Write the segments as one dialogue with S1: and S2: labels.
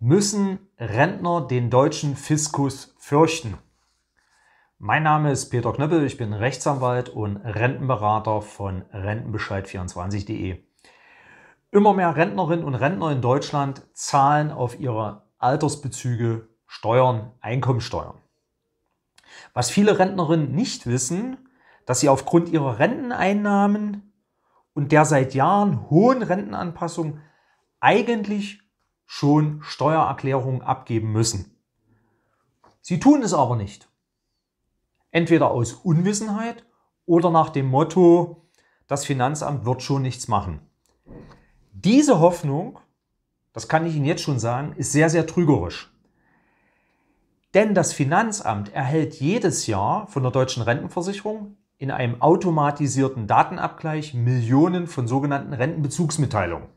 S1: Müssen Rentner den deutschen Fiskus fürchten? Mein Name ist Peter Knöppel, ich bin Rechtsanwalt und Rentenberater von Rentenbescheid24.de. Immer mehr Rentnerinnen und Rentner in Deutschland zahlen auf ihre Altersbezüge Steuern, Einkommensteuern. Was viele Rentnerinnen nicht wissen, dass sie aufgrund ihrer Renteneinnahmen und der seit Jahren hohen Rentenanpassung eigentlich schon Steuererklärungen abgeben müssen. Sie tun es aber nicht. Entweder aus Unwissenheit oder nach dem Motto, das Finanzamt wird schon nichts machen. Diese Hoffnung, das kann ich Ihnen jetzt schon sagen, ist sehr, sehr trügerisch. Denn das Finanzamt erhält jedes Jahr von der deutschen Rentenversicherung in einem automatisierten Datenabgleich Millionen von sogenannten Rentenbezugsmitteilungen.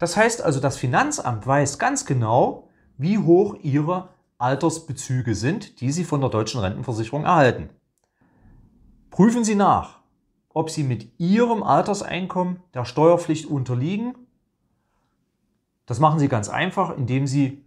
S1: Das heißt also, das Finanzamt weiß ganz genau, wie hoch ihre Altersbezüge sind, die sie von der deutschen Rentenversicherung erhalten. Prüfen Sie nach, ob Sie mit Ihrem Alterseinkommen der Steuerpflicht unterliegen. Das machen Sie ganz einfach, indem Sie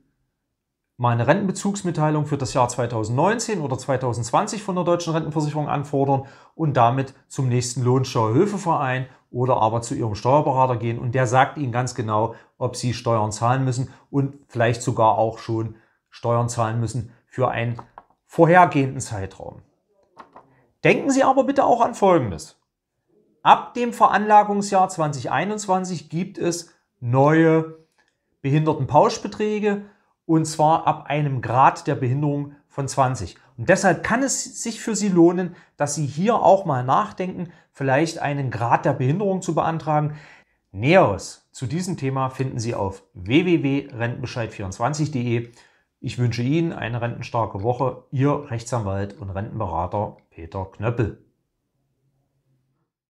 S1: mal eine Rentenbezugsmitteilung für das Jahr 2019 oder 2020 von der deutschen Rentenversicherung anfordern und damit zum nächsten Lohnsteuerhilfeverein oder aber zu Ihrem Steuerberater gehen und der sagt Ihnen ganz genau, ob Sie Steuern zahlen müssen und vielleicht sogar auch schon Steuern zahlen müssen für einen vorhergehenden Zeitraum. Denken Sie aber bitte auch an Folgendes. Ab dem Veranlagungsjahr 2021 gibt es neue Behindertenpauschbeträge und zwar ab einem Grad der Behinderung von 20. Und deshalb kann es sich für Sie lohnen, dass Sie hier auch mal nachdenken, vielleicht einen Grad der Behinderung zu beantragen. Näheres zu diesem Thema finden Sie auf www.rentenbescheid24.de. Ich wünsche Ihnen eine rentenstarke Woche. Ihr Rechtsanwalt und Rentenberater Peter Knöppel.